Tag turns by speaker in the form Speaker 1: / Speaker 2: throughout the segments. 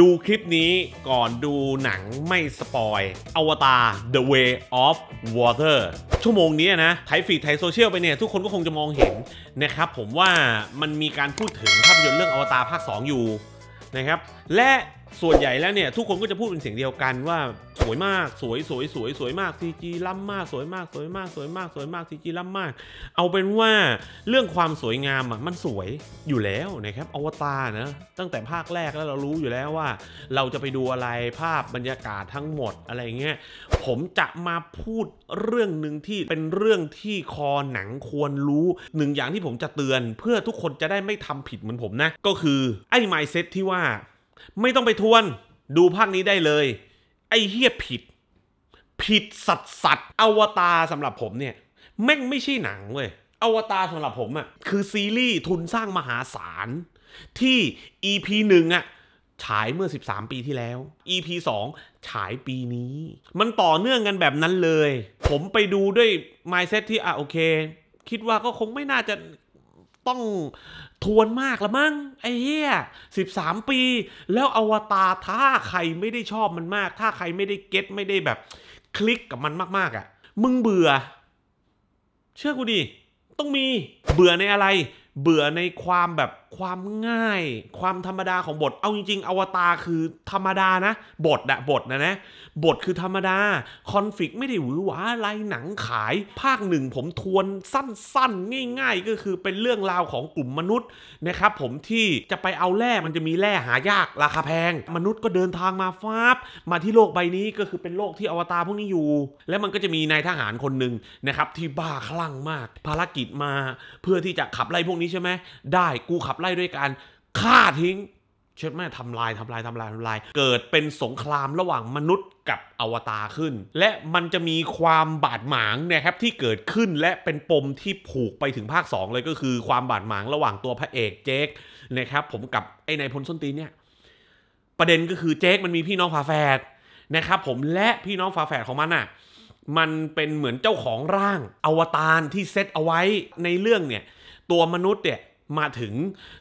Speaker 1: ดูคลิปนี้ก่อนดูหนังไม่สปอย อวตาร The Way of Water ชั่วโมงนี้นะไทยฟีดไทยโซเชียลไปเนี่ยทุกคนก็คงจะมองเห็น นะครับผมว่ามันมีการพูดถึงภาพยนตร์เรื่องอวตารภาค 2 อยู่ นะครับ และส่วนใหญ่แล้วเนี่ยทุกคนก็จะพูดเป็นเสียงเดียวกันว่า สวยมากสวยสวยสวยสวยมากซีจีล้ำมาก สวยมากสวยมากสวยมากสวยมากซีจีล้ำมากเอาเป็นว่าเรื่องความสวยงามอ่ะมันสวยอยู่แล้วนะครับอวตารนะตั้งแต่ภาคแรกแล้วเรารู้อยู่แล้วว่า เราจะไปดูอะไรภาพบรรยากาศทั้งหมดอะไรเงี้ยผมจะมาพูดเรื่องหนึ่งที่เป็นเรื่องที่คอหนังควรรู้หนึ่งอย่างที่ผมจะเตือนเพื่อทุกคนจะได้ไม่ทำผิดเหมือนผมนะ ก็คือไอ้ไม์เซ็ตที่ว่าไม่ต้องไปทวนดูภาคนี้ได้เลย ไอ้เฮี้ยผิด ผิดสัตสัตอวตารสำหรับผมเนี่ย แม่งไม่ใช่หนังเว้ยอวตารสำหรับผมอะ่ะคือซีรีส์ทุนสร้างมหาศาลที่ EP หนึ่งอะ่ะ ฉายเมื่อ 13 ปีที่แล้ว EP 2 ฉายปีนี้ มันต่อเนื่องกันแบบนั้นเลย ผมไปดูด้วย mindset ที่อ่ะโอเค คิดว่าก็คงไม่น่าจะต้องทวนมากละมั้งไอ้เหี้ยสิบสามปี แล้วอวตารถ้าใครไม่ได้ชอบมันมาก ถ้าใครไม่ได้เก็ตไม่ได้แบบคลิกกับมันมาก ๆอะ่ะมึงเบื่อ เชื่อกูดิ ต้องมีเบื่อในอะไร เบื่อในความแบบความง่ายความธรรมดาของบทเอาจริง ๆอวตารคือธรรมดานะบทอะบทนะนะบทคือธรรมดาคอนฟ lict ไม่ได้หวือหวาอะไรหนังขายภาคหนึ่งผมทวนสั้น ๆ ง่ายๆ ก็คือเป็นเรื่องราวของกลุ่มมนุษย์นะครับผมที่จะไปเอาแร่มันจะมีแร่หายากราคาแพง มนุษย์ก็เดินทางมาฟาบมาที่โลกใบนี้ก็คือเป็นโลกที่อวตารพวกนี้อยู่ แล้วมันก็จะมีนายทหารคนหนึ่งนะครับที่บ้าคลั่งมากภารกิจมา เพื่อที่จะขับไล่พวกนี้ใช่ไหมได้กูขับไล่ด้วยการฆ่าทิ้งเช็ดแม่ทำลายทำลายทำลายทำลาย เกิดเป็นสงครามระหว่างมนุษย์กับอวตารขึ้น และมันจะมีความบาดหมางนะครับที่เกิดขึ้นและเป็นปมที่ผูกไปถึงภาค 2 เลยก็คือความบาดหมางระหว่างตัวพระเอกเจคนะครับผมกับไอ้นายพลส้นตีนเนี่ยประเด็นก็คือเจคมันมีพี่น้องฝาแฝดนะครับผมและพี่น้องฝาแฝดของมันอ่ะมันเป็นเหมือนเจ้าของร่างอวตาร ที่เซตเอาไว้ในเรื่องเนี่ยตัวมนุษย์เนี่ยมาถึง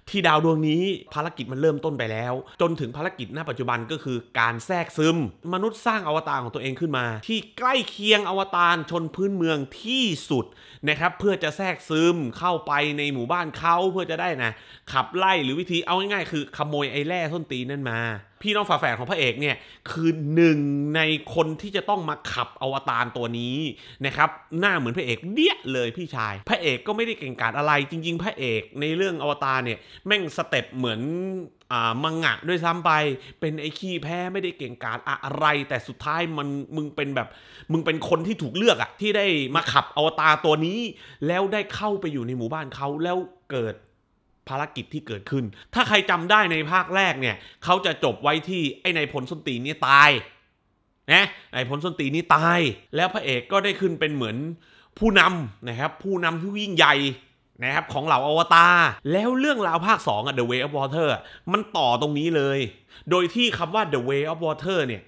Speaker 1: ที่ดาวดวงนี้ภารกิจมันเริ่มต้นไปแล้ว จนถึงภารกิจณปัจจุบันก็คือการแทรกซึมมนุษย์สร้างอวตารของตัวเองขึ้นมา ที่ใกล้เคียงอวตารชนพื้นเมืองที่สุด นะครับ เพื่อจะแทรกซึมเข้าไปในหมู่บ้านเขาเพื่อจะได้นะขับไล่หรือวิธีเอาง่ายๆคือขโมยไอ้แร่ส้นตีนั่นมาพี่น้องฝาแฝดของพระเอกเนี่ยคือหนึ่งในคนที่จะต้องมาขับอวตารตัวนี้นะครับ หน้าเหมือนพระเอกเดี้ยเลยพี่ชายพระเอกก็ไม่ได้เก่งกาจอะไร จริง ๆพระเอกในเรื่องอวตารเนี่ยแม่งสเต็ปเหมือนมังงะด้วยซ้ำไปเป็นไอ้ขี้แพ้ ไม่ได้เก่งกาจอะไร แต่สุดท้ายมันมึงเป็นแบบมึงเป็นคนที่ถูกเลือกอะที่ได้มาขับอวตารตัวนี้ แล้วได้เข้าไปอยู่ในหมู่บ้านเขาแล้วเกิดภารกิจที่เกิดขึ้น ถ้าใครจำได้ในภาคแรกเนี่ย เขาจะจบไว้ที่ไอ้นายพลส้นตีนนี่ตายนะนายพลส้นตีนนี่ตาย แล้วพระเอกก็ได้ขึ้นเป็นเหมือนผู้นำนะครับ ผู้นำที่ยิ่งใหญ่นะครับของเหล่าอวตาร แล้วเรื่องราวภาค2อ่ะ The Way of Water มันต่อตรงนี้เลย โดยที่คำว่า The Way of Water เนี่ย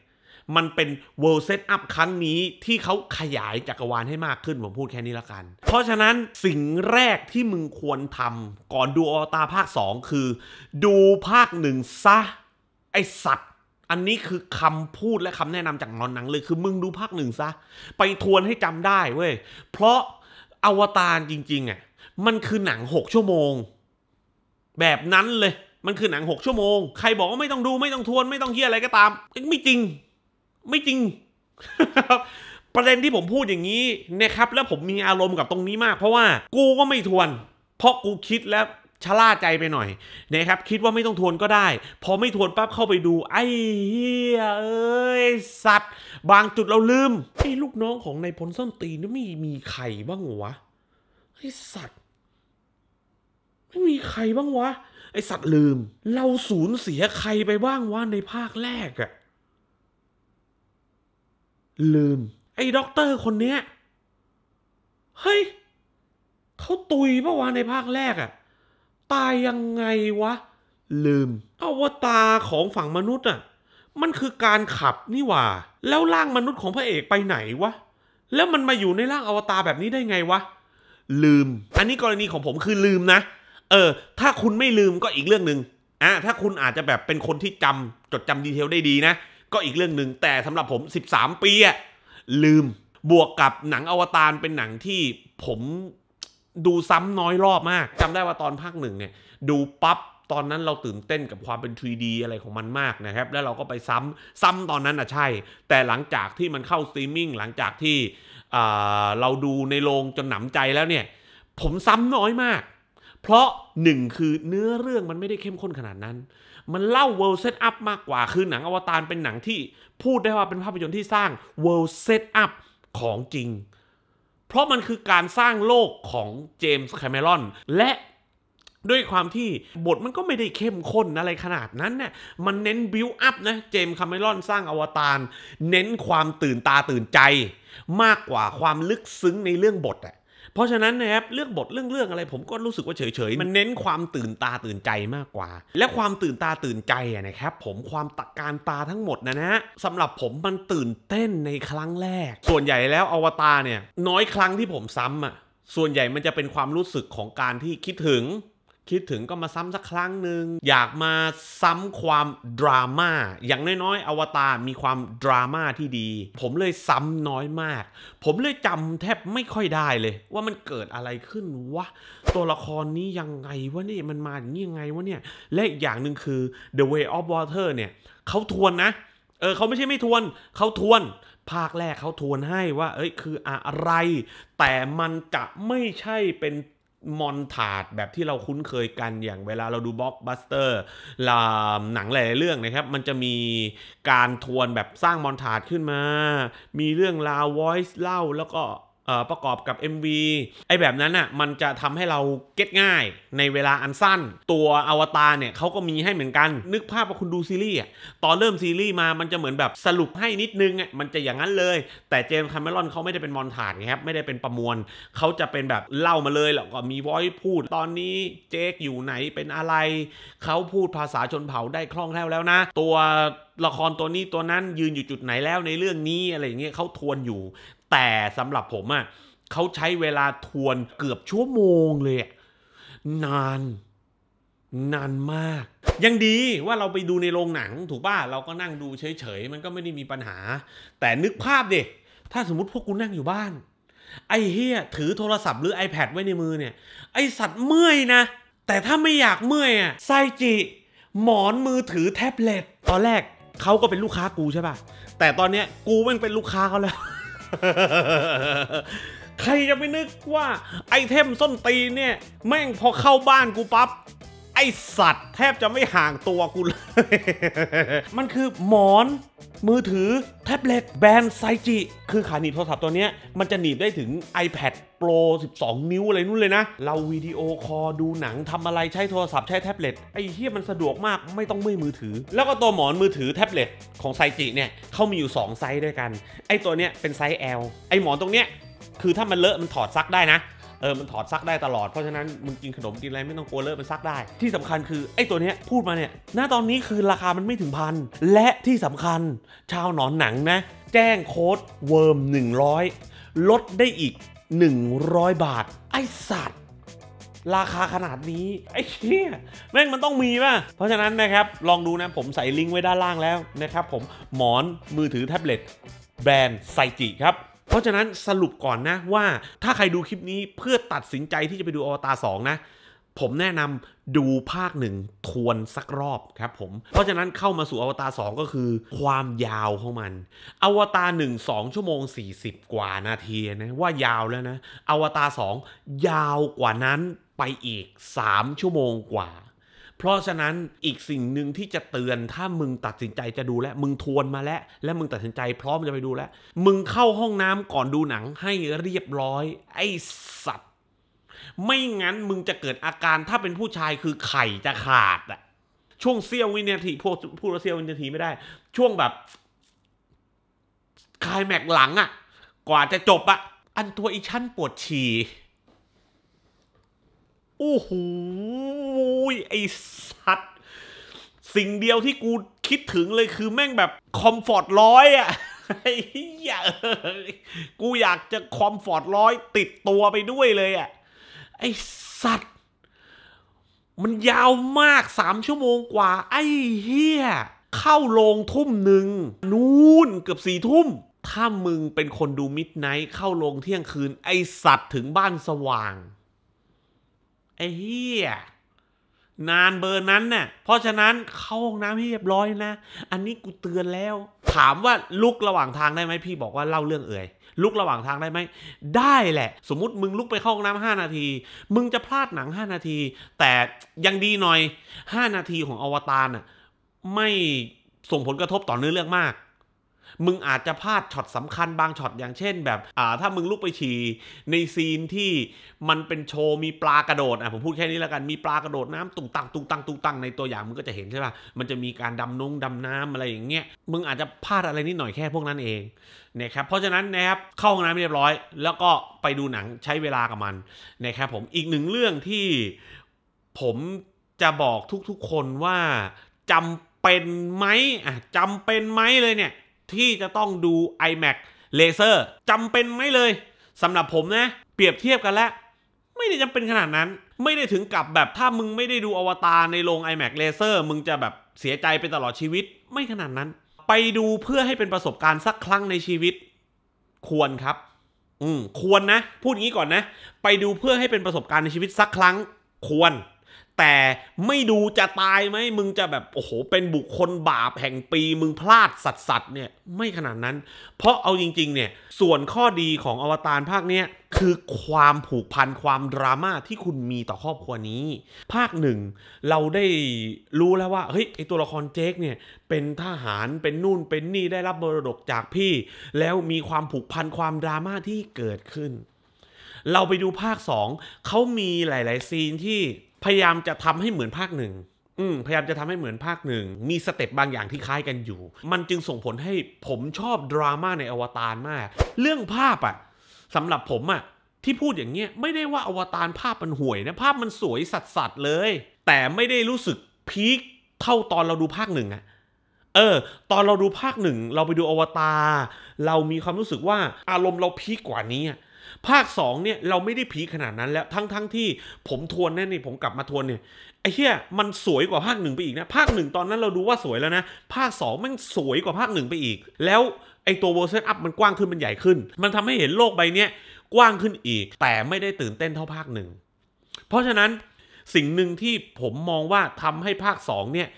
Speaker 1: มันเป็น world set up ครั้งนี้ที่เขาขยายจักรวาลให้มากขึ้น ผมพูดแค่นี้ละกัน เพราะฉะนั้นสิ่งแรกที่มึงควรทำก่อนดูอวตารภาค 2 คือ ดูภาคหนึ่งซะ ไอสัตว์ อันนี้คือคำพูดและคำแนะนำจากนอนหนังเลย คือมึงดูภาคหนึ่งซะ ไปทวนให้จำได้เว้ยเพราะอวตารจริงๆอ่ะมันคือหนัง 6 ชั่วโมง แบบนั้นเลยมันคือหนัง6ชั่วโมง ใครบอกว่าไม่ต้องดูไม่ต้องทวนไม่ต้องเฮียอะไรก็ตามไม่จริงไม่จริง ประเด็นที่ผมพูดอย่างนี้นะครับ แล้วผมมีอารมณ์กับตรงนี้มาก เพราะว่า กูก็ไม่ทวน เพราะกูคิดแล้วชะล่าใจไปหน่อยนะครับ คิดว่าไม่ต้องทวนก็ได้พอไม่ทวนปั๊บเข้าไปดู ไอ้เฮียเอ้ยสัตว์ บางจุดเราลืมไอ้ลูกน้องของนายพลส้นตีน่ม่มีใครบ้างวะ ไอ้สัตว์ไม่มีใครบ้างวะ ไอ้สัตว์ลืม เราสูญเสียใครไปบ้างวะในภาคแรกอะลืม ไอ้ด็อกเตอร์ คนเนี้ยเฮ้ยเขาตุยเมื่อวานในภาคแรกอะตายยังไงวะ ลืม อวตารของฝั่งมนุษย์อะมันคือการขับนี่หว่า แล้วร่างมนุษย์ของพระเอกไปไหนวะแล้วมันมาอยู่ในร่างอวตารแบบนี้ได้ไงวะลืมอันนี้กรณีของผมคือลืมนะเออ ถ้าคุณไม่ลืมก็อีกเรื่องหนึ่งอ่ะถ้าคุณอาจจะแบบเป็นคนที่จำ จดจำดีเทลได้ดีนะก็อีกเรื่องหนึ่งแต่สำหรับผม 13 ปีอะลืมบวกกับหนังอวตารเป็นหนังที่ผมดูซ้ำน้อยรอบมากจำได้ว่าตอนภาคหนึ่งเนี่ยดูปั๊บ ตอนนั้นเราตื่นเต้นกับความเป็น 3D อะไรของมันมากนะครับ แล้วเราก็ไปซ้ำซ้ำตอนนั้นอ่ะใช่ แต่หลังจากที่มันเข้าสตรีมมิ่งหลังจากที่เราดูในโรงจนหนำใจแล้วเนี่ย ผมซ้ำน้อยมาก เพราะหนึ่งคือเนื้อเรื่องมันไม่ได้เข้มข้นขนาดนั้นมันเล่า world set up มากกว่าคือหนังอวตารเป็นหนังที่พูดได้ว่าเป็นภาพยนตร์ที่สร้าง world set up ของจริง เพราะมันคือการสร้างโลกของเจมส์แคมเมรอนและด้วยความที่บทมันก็ไม่ได้เข้มข้นอะไรขนาดนั้นเนี่ยมันเน้นบิวอัพนะเจมส์ คาเมรอนสร้างอวตารเน้นความตื่นตาตื่นใจมากกว่าความลึกซึ้งในเรื่องบทอะเพราะฉะนั้นนะครับเรื่องบทเรื่องเรื่องอะไรผมก็รู้สึกว่าเฉยๆมันเน้นความตื่นตาตื่นใจมากกว่า และความตื่นตาตื่นใจนะครับผมความตะการตาทั้งหมดนะนะสำหรับผมมันตื่นเต้นในครั้งแรก ส่วนใหญ่แล้วอวตารเนี่ย น้อยครั้งที่ผมซ้ำอ่ะส่วนใหญ่มันจะเป็นความรู้สึกของการที่คิดถึงคิดถึงก็มาซ้ำสักครั้งหนึ่งอยากมาซ้ำความดราม่าอย่างน้อยๆอวตารมีความดราม่าที่ดี ผมเลยซ้ำน้อยมาก ผมเลยจำแทบไม่ค่อยได้เลยว่ามันเกิดอะไรขึ้นวะตัวละครนี้ยังไงวะเนี่ยมันมาอย่างนี้ยังไงวะเนี่ยและอีกอย่างหนึ่งคือ The Way of Water เนี่ยเขาทวนนะเออเขาไม่ใช่ไม่ทวนเขาทวน ภาคแรกเขาทวนให้ว่าเอ้ยคืออะไร แต่มันจะไม่ใช่เป็นมอนถาดแบบที่เราคุ้นเคยกันอย่างเวลาเราดูบล็อกบัสเตอร์ลาหนังหลายเรื่องนะครับ มันจะมีการทวนแบบสร้างมอนถาดขึ้นมา มีเรื่องราววอยซ์เล่า แล้วก็ประกอบกับ MV ไอแบบนั้นอ่ะมันจะทำให้เราเก็ตง่ายในเวลาอันสั้น ตัวอวตารเนี่ยเขาก็มีให้เหมือนกัน นึกภาพว่าคุณดูซีรีส์อ่ะตอนเริ่มซีรีส์มามันจะเหมือนแบบสรุปให้นิดนึงอ่ะมันจะอย่างนั้นเลย แต่เจมส์คาเมรอนเขาไม่ได้เป็นมอนทาดครับ ไม่ได้เป็นประมวล เขาจะเป็นแบบเล่ามาเลยแล้วก็มีวอยพูดตอนนี้เจคอยู่ไหนเป็นอะไรเขาพูดภาษาชนเผ่าได้คล่องแคล่วแล้วนะ ตัวละครตัวนี้ตัวนั้นยืนอยู่จุดไหนแล้วในเรื่องนี้อะไรอย่างเงี้ยเขาทวนอยู่ แต่สำหรับผมอะ่ะเขาใช้เวลาทวนเกือบชั่วโมงเลย นาน นานมาก ยังดีว่าเราไปดูในโรงหนังถูกป่ะเราก็นั่งดูเฉยๆ มันก็ไม่ได้มีปัญหา แต่นึกภาพเด็ถ้าสมมติพวกกูนั่งอยู่บ้าน ไอ้เฮียถือโทรศัพท์หรือ iPad ไว้ในมือเนี่ย ไอสัตว์เมื่อยนะ แต่ถ้าไม่อยากเมื่อยอ่ะไซจิ หมอนมือถือแท็บเล็ตตอนแรกเขาก็เป็นลูกค้ากูใช่ป่ะ แต่ตอนเนี้ยกูแม่งเป็นลูกค้าเขาแล้ว ใครจะไปนึกว่าไอเทมส้นตีนเนี่ย แม่งพอเข้าบ้านกูปับ๊บไอสัตว์แทบจะไม่ห่างตัวกูเลย มันคือหมอนมือถือแท็บเล็ตแบรนด์ไซจิคือขาหนีบโทรศัพท์ตัวนี้ มันจะหนีบได้ถึง iPad Pro 12 นิ้วอะไรนู่นเลยนะ เราวิดีโอคอลดูหนังทำอะไรใช้โทรศัพท์ใช้แท็บเล็ตไอ้เฮียมันสะดวกมากไม่ต้องมือมือถือ แล้วก็ตัวหมอนมือถือแท็บเล็ตของไซจิเนี่ยเขามีอยู่ 2 ไซส์ด้วยกัน ไอ้ตัวเนี้ยเป็นไซส์ L ไอ้หมอนตรงเนี้ยคือถ้ามันเลอะมันถอดซักได้นะเออ มันถอดซักได้ตลอด เพราะฉะนั้นมึงกินขนมกินอะไรไม่ต้องกลัวเลอะมันซักได้ ที่สำคัญคือไอ้ตัวเนี้ยพูดมาเนี่ย ณ ตอนนี้คือราคามันไม่ถึงพันและที่สำคัญชาวหนอนหนังนะแจ้งโค้ดเวิร์ม100 ลดได้อีก 100 บาท ไอสัตว์ ราคาขนาดนี้ ไอ้เชี่ยแม่งมันต้องมีป่ะ เพราะฉะนั้นนะครับลองดูนะผมใส่ลิงก์ไว้ด้านล่างแล้วนะครับผมหมอนมือถือแท็บเล็ตแบรนด์ไซจิครับเพราะฉะนั้นสรุปก่อนนะว่า ถ้าใครดูคลิปนี้เพื่อตัดสินใจที่จะไปดูอวตาร2นะผมแนะนำดูภาคหนึ่งทวนสักรอบครับผม เพราะฉะนั้นเข้ามาสู่อวตาร2ก็คือ ความยาวของมัน อวตาร1 2ชั่วโมง 40 กว่านาทีนะว่ายาวแล้วนะ อวตาร2ยาวกว่านั้นไปอีก3ชั่วโมงกว่าเพราะฉะนั้นอีกสิ่งหนึ่งที่จะเตือนถ้ามึงตัดสินใจจะดูแลมึงทวนมาแล้วและมึงตัดสินใจ พร้อมจะไปดูแลมึงเข้าห้องน้ำก่อนดูหนังให้เรียบร้อย ไอ้สัตว์ไม่งั้นมึงจะเกิดอาการถ้าเป็นผู้ชายคือไข่จะขาดอะช่วงเสี้ยววินาทีพวกพูดเสี้ยววินาทีไม่ได้ ช่วงแบบคลายแม็กหลังอะกว่าจะจบอะอันตัวอีชั้นปวดฉี่โอ้โหอ้ยไอสัตว์ สิ่งเดียวที่กูคิดถึงเลยคือแม่งแบบคอมฟอร์ตร้อยอ่ะไอ้ยกูอยากจะคอมฟอร์ตร้อยติดตัวไปด้วยเลยอ่ะ ไอสัตว์ มันยาวมากสามชั่วโมงกว่า ไอ้เฮียเข้าลงทุ่มหนึ่ง นู่นเกือบสี่ทุ่ม ถ้ามึงเป็นคนดูมิดไนท์เข้าลงเที่ยงคืนไอสัตว์ถึงบ้านสว่าง ไอ้เฮียนานเบอร์นั้นเนี่ยเพราะฉะนั้นเข้าห้องน้ำให้เรียบร้อยนะ อันนี้กูเตือนแล้ว ถามว่าลุกระหว่างทางได้ไหมพี่บอกว่าเล่าเรื่องเอ่ย ลุกระหว่างทางได้ไหม ได้แหละ สมมุติมึงลุกไปเข้าห้องน้ำห้านาที มึงจะพลาดหนังห้านาที แต่ยังดีหน่อยห้านาทีของอวตารน่ะไม่ส่งผลกระทบต่อเนื้อเรื่องมากมึงอาจจะพลาดช็อตสำคัญบางช็อตอย่างเช่น แบบอ่าถ้ามึงลุกไปฉี่ในซีนที่มันเป็นโชว์ มีปลากระโดดอ่ะผมพูดแค่นี้แล้วกัน มีปลากระโดด น้ำตุ่งตังตุ่งตังตุ่งตังในตัวอย่าง มึงก็จะเห็นใช่ป่ะ มันจะมีการดำนงดำน้ำอะไรอย่างเงี้ย มึงอาจจะพลาดอะไรนิดหน่อยแค่พวกนั้นเองนะครับ เพราะฉะนั้น นะครับ เข้าห้องน้ำเรียบร้อย แล้วก็ไปดูหนังใช้เวลากับมันนะครับผมอีกหนึ่งเรื่องที่ผมจะบอกทุก ๆคนว่าจำเป็นไหมอ่ะจำเป็นไหมเลยเนี่ยที่จะต้องดู iMac เลเซอร์จำเป็นไหมเลยสำหรับผมนะ เปรียบเทียบกันแล้ว ไม่ได้จำเป็นขนาดนั้น ไม่ได้ถึงกับแบบถ้ามึงไม่ได้ดูอวตารในโรง iMac เลเซอร์มึงจะแบบเสียใจไปตลอดชีวิต ไม่ขนาดนั้น ไปดูเพื่อให้เป็นประสบการณ์สักครั้งในชีวิต ควรครับ อืมควรนะ พูดงี้ก่อนนะ ไปดูเพื่อให้เป็นประสบการณ์ในชีวิตสักครั้ง ควรแต่ไม่ดูจะตายไหมมึงจะแบบ โอ้โห เป็นบุคคลบาปแห่งปีมึงพลาดสัตสัตเนี่ยไม่ขนาดนั้น เพราะเอาจริงๆ เนี่ย ส่วนข้อดีของอวตารภาคเนี้ยคือความผูกพันความดราม่าที่คุณมีต่อครอบครัวนี้ ภาคหนึ่งเราได้รู้แล้วว่าเฮ้ยไอตัวละครเจคเนี่ย เป็นทหารเป็นนู่นเป็นนี่ได้รับมรดกจากพี่ แล้วมีความผูกพันความดราม่าที่เกิดขึ้น เราไปดูภาค 2เขามีหลาย ๆ ซีนที่พยายามจะทำให้เหมือนภาคหนึ่ง พยายามจะทำให้เหมือนภาคหนึ่ง มีสเต็ปบางอย่างที่คล้ายกันอยู่ มันจึงส่งผลให้ผมชอบดราม่าในอวตารมาก เรื่องภาพอะสำหรับผมอะที่พูดอย่างเงี้ย ไม่ได้ว่าอวตารภาพมันห่วยนะ ภาพมันสวยสัดสัดเลย แต่ไม่ได้รู้สึกพีคเท่าตอนเราดูภาคหนึ่งอะเออ ตอนเราดูภาคหนึ่งเราไปดูอวตารเรามีความรู้สึกว่าอารมณ์เราพีกกว่านี้ภาค2เนี่ยเราไม่ได้ผีขนาดนั้นแล้วทั้ง ๆทที่ผมทวนเนี่ยนี่ผมกลับมาทวนเนี่ยไอ้เหี้ยมันสวยกว่าภาคหนึ่งไปอีกนะภาคหนึ่งตอนนั้นเราดูว่าสวยแล้วนะภาค2มันสวยกว่าภาคหนึ่งไปอีก แล้วไอ้ตัวเวอร์ชันอัพมันกว้างขึ้นมันใหญ่ขึ้น มันทำให้เห็นโลกใบเนี้ยกว้างขึ้นอีก แต่ไม่ได้ตื่นเต้นเท่าภาคหนึ่งเพราะฉะนั้นสิ่งหนึ่งที่ผมมองว่าทำให้ภาค 2เนี่ย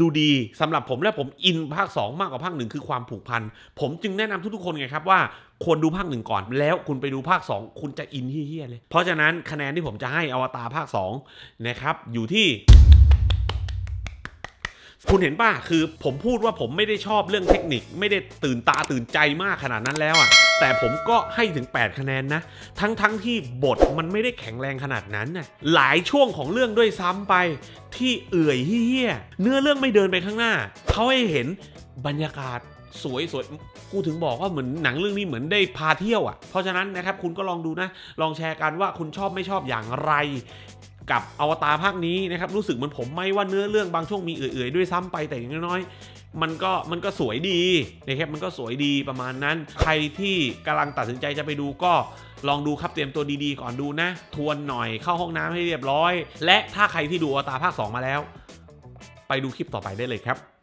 Speaker 1: ดูดี สำหรับผมและผมอินภาค 2 มากกว่าภาคหนึ่งคือความผูกพัน ผมจึงแนะนำทุกๆคนไงครับว่า ควรดูภาคหนึ่งก่อน แล้วคุณไปดูภาค 2 คุณจะอินเฮี้ยเลย เพราะฉะนั้น คะแนนที่ผมจะให้อวตารภาค 2 นะครับ อยู่ที่ คุณเห็นป่ะ คือผมพูดว่าผมไม่ได้ชอบเรื่องเทคนิค ไม่ได้ตื่นตาตื่นใจมากขนาดนั้นแล้วอะ่ะแต่ผมก็ให้ถึง 8 คะแนนนะ ทั้งๆทที่บท มันไม่ได้แข็งแรงขนาดนั้นนะหลายช่วงของเรื่องด้วยซ้ำไปที่เอื่อยเฮี้ยเนื้อเรื่องไม่เดินไปข้างหน้าเขาให้เห็นบรรยากาศสวยสวยกูถึงบอก ว่าเหมือนหนังเรื่องนี้เหมือนได้พาเที่ยวอะ่ะ เพราะฉะนั้นนะครับคุณก็ลองดูนะ ลองแชร์กันว่าคุณชอบไม่ชอบอย่างไร กับอวตารภาคนี้นะครับรู้สึกเหมือนผมไม่ว่าเนื้อเรื่องบางช่วงมีเอื่อยๆด้วยซ้ำไปแต่อย่างน้อยมันก็มันก็สวยดีนะครับ มันก็สวยดีประมาณนั้น ใครที่กำลังตัดสินใจจะไปดูก็ลองดูครับเตรียมตัวดีๆก่อนดูนะ ทวนหน่อยเข้าห้องน้ำให้เรียบร้อย และถ้าใครที่ดูอวตารภาค 2 มาแล้ว ไปดูคลิปต่อไปได้เลยครับ